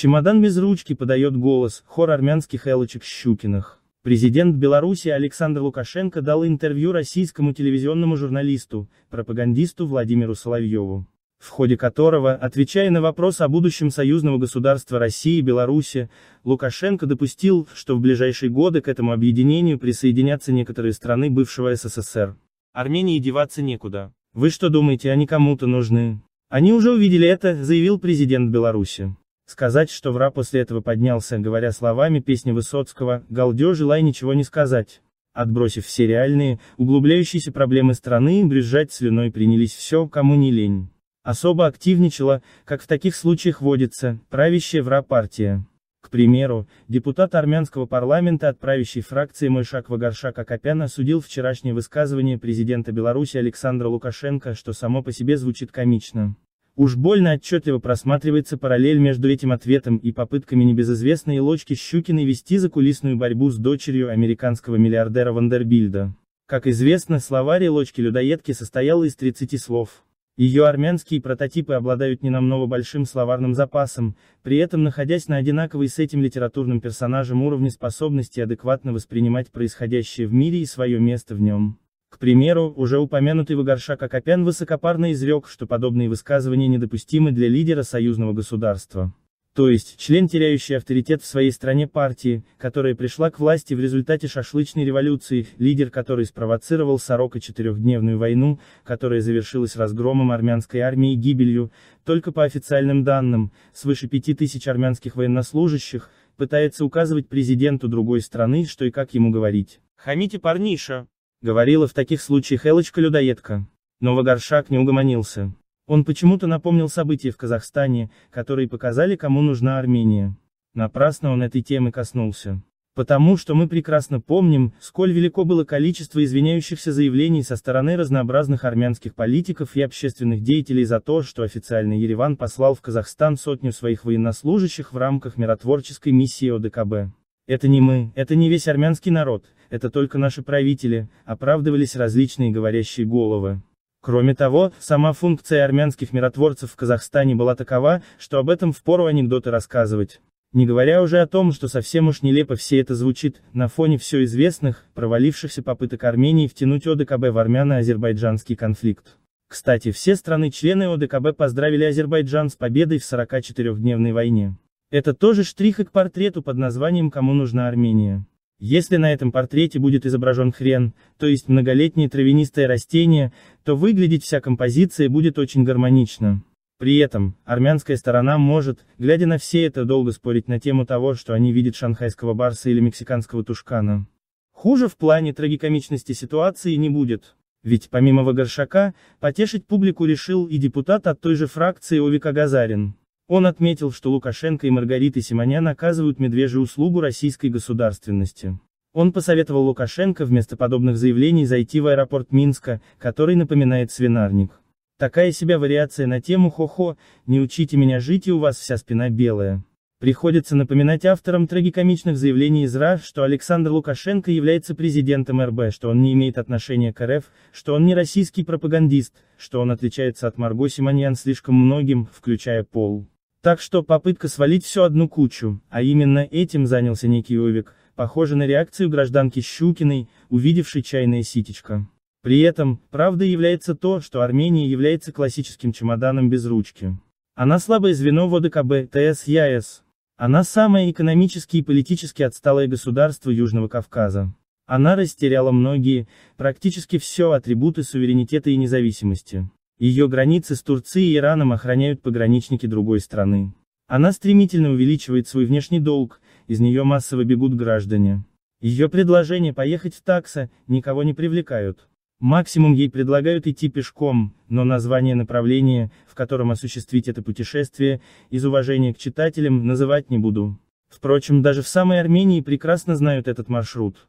Чемодан без ручки подает голос, хор армянских элочек Щукиных. Президент Беларуси Александр Лукашенко дал интервью российскому телевизионному журналисту, пропагандисту Владимиру Соловьеву в ходе которого, отвечая на вопрос о будущем союзного государства России и Беларуси, Лукашенко допустил, что в ближайшие годы к этому объединению присоединятся некоторые страны бывшего СССР. Армении деваться некуда. Вы что думаете, они кому-то нужны? Они уже увидели это, заявил президент Беларуси. Сказать, что вра после этого поднялся, говоря словами песни Высоцкого, Галдеж желая ничего не сказать. Отбросив все реальные, углубляющиеся проблемы страны и брюзжать слюной принялись все, кому не лень. Особо активничала, как в таких случаях водится, правящая вра партия. К примеру, депутат армянского парламента от правящей фракции Мойшак Вагаршак Акопян осудил вчерашнее высказывание президента Беларуси Александра Лукашенко, что само по себе звучит комично. Уж больно отчетливо просматривается параллель между этим ответом и попытками небезызвестной Лочки Щукиной вести закулисную борьбу с дочерью американского миллиардера Вандербильда. Как известно, словарь Лочки-людоедки состоял из 30 слов. Ее армянские прототипы обладают ненамного большим словарным запасом, при этом находясь на одинаковой с этим литературным персонажем уровне способности адекватно воспринимать происходящее в мире и свое место в нем. К примеру, уже упомянутый Вагаршак Акопян высокопарно изрек, что подобные высказывания недопустимы для лидера союзного государства. То есть, член, теряющий авторитет в своей стране партии, которая пришла к власти в результате шашлычной революции, лидер, которой спровоцировал сорока четырехдневную войну, которая завершилась разгромом армянской армии и гибелью, только по официальным данным, свыше пяти тысяч армянских военнослужащих, пытается указывать президенту другой страны, что и как ему говорить. Хамите парниша, Говорила в таких случаях Элочка-людоедка. Новогоршак не угомонился. Он почему-то напомнил события в Казахстане, которые показали, кому нужна Армения. Напрасно он этой темы коснулся. Потому что мы прекрасно помним, сколь велико было количество извиняющихся заявлений со стороны разнообразных армянских политиков и общественных деятелей за то, что официальный Ереван послал в Казахстан сотню своих военнослужащих в рамках миротворческой миссии ОДКБ. Это не мы, это не весь армянский народ, это только наши правители, оправдывались различные говорящие головы. Кроме того, сама функция армянских миротворцев в Казахстане была такова, что об этом впору анекдоты рассказывать. Не говоря уже о том, что совсем уж нелепо все это звучит, на фоне все известных, провалившихся попыток Армении втянуть ОДКБ в армяно-азербайджанский конфликт. Кстати, все страны-члены ОДКБ поздравили Азербайджан с победой в 44-дневной войне. Это тоже штрих и к портрету под названием «Кому нужна Армения». Если на этом портрете будет изображен хрен, то есть многолетнее травянистое растение, то выглядеть вся композиция будет очень гармонично. При этом, армянская сторона может, глядя на все это, долго спорить на тему того, что они видят шанхайского барса или мексиканского тушкана. Хуже в плане трагикомичности ситуации не будет. Ведь помимо Вагаршака, потешить публику решил и депутат от той же фракции Овика Газарин. Он отметил, что Лукашенко и Маргарита Симонян оказывают медвежью услугу российской государственности. Он посоветовал Лукашенко вместо подобных заявлений зайти в аэропорт Минска, который напоминает свинарник. Такая себя вариация на тему «Хо-хо, не учите меня жить и у вас вся спина белая». Приходится напоминать авторам трагикомичных заявлений из РА, что Александр Лукашенко является президентом РБ, что он не имеет отношения к РФ, что он не российский пропагандист, что он отличается от Марго Симоньян слишком многим, включая пол. Так что попытка свалить все одну кучу, а именно этим занялся некий Овик, похоже на реакцию гражданки Щукиной, увидевшей чайное ситечко. При этом, правдой является то, что Армения является классическим чемоданом без ручки. Она слабое звено в ОДКБ, ТС, ЯС. А Она самое экономически и политически отсталое государство Южного Кавказа. Она растеряла многие, практически все атрибуты суверенитета и независимости. Ее границы с Турцией и Ираном охраняют пограничники другой страны. Она стремительно увеличивает свой внешний долг, из нее массово бегут граждане. Ее предложение поехать в такса, никого не привлекают. Максимум ей предлагают идти пешком, но название направления, в котором осуществить это путешествие, из уважения к читателям, называть не буду. Впрочем, даже в самой Армении прекрасно знают этот маршрут.